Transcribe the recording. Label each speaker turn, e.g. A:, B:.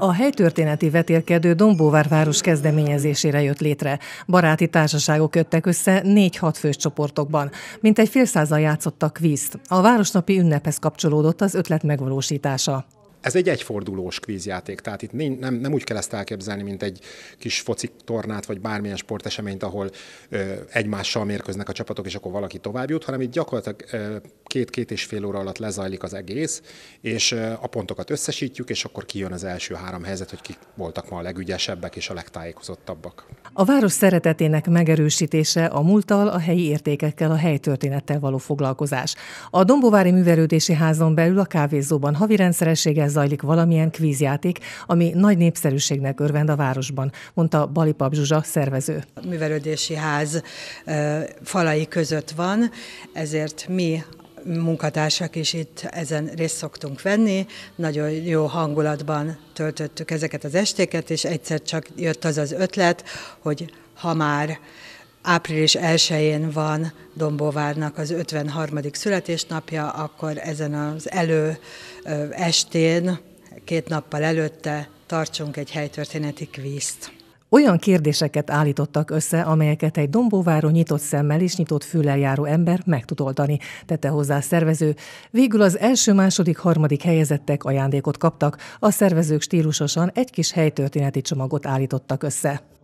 A: A helytörténeti vetélkedő város kezdeményezésére jött létre. Baráti társaságok jöttek össze négy-hat fős csoportokban. Mint egy félszázal játszottak vízt. A városnapi ünnephez kapcsolódott az ötlet megvalósítása.
B: Ez egy egyfordulós kvízjáték, tehát itt nem, nem úgy kell ezt elképzelni, mint egy kis foci tornát, vagy bármilyen sporteseményt, ahol ö, egymással mérkőznek a csapatok, és akkor valaki tovább jut, hanem itt gyakorlatilag ö, két-két és fél óra alatt lezajlik az egész, és a pontokat összesítjük, és akkor kijön az első három helyzet, hogy kik voltak ma a legügyesebbek és a legtájékozottabbak.
A: A város szeretetének megerősítése a múlttal, a helyi értékekkel, a helytörténettel való foglalkozás. A Dombovári Művelődési Házon belül a kávézóban havi rendszerességgel zajlik valamilyen kvízjáték, ami nagy népszerűségnek örvend a városban, mondta Balipap Zsuzsa szervező.
C: A művelődési ház falai között van, ezért mi munkatársak is itt ezen részt szoktunk venni. Nagyon jó hangulatban töltöttük ezeket az estéket, és egyszer csak jött az az ötlet, hogy ha már április 1-én van Dombóvárnak az 53. születésnapja, akkor ezen az elő estén, két nappal előtte tartsunk egy helytörténeti kvízt.
A: Olyan kérdéseket állítottak össze, amelyeket egy dombóváró nyitott szemmel és nyitott füllel járó ember meg tud oldani, tette hozzá a szervező. Végül az első, második, harmadik helyezettek ajándékot kaptak, a szervezők stílusosan egy kis helytörténeti csomagot állítottak össze.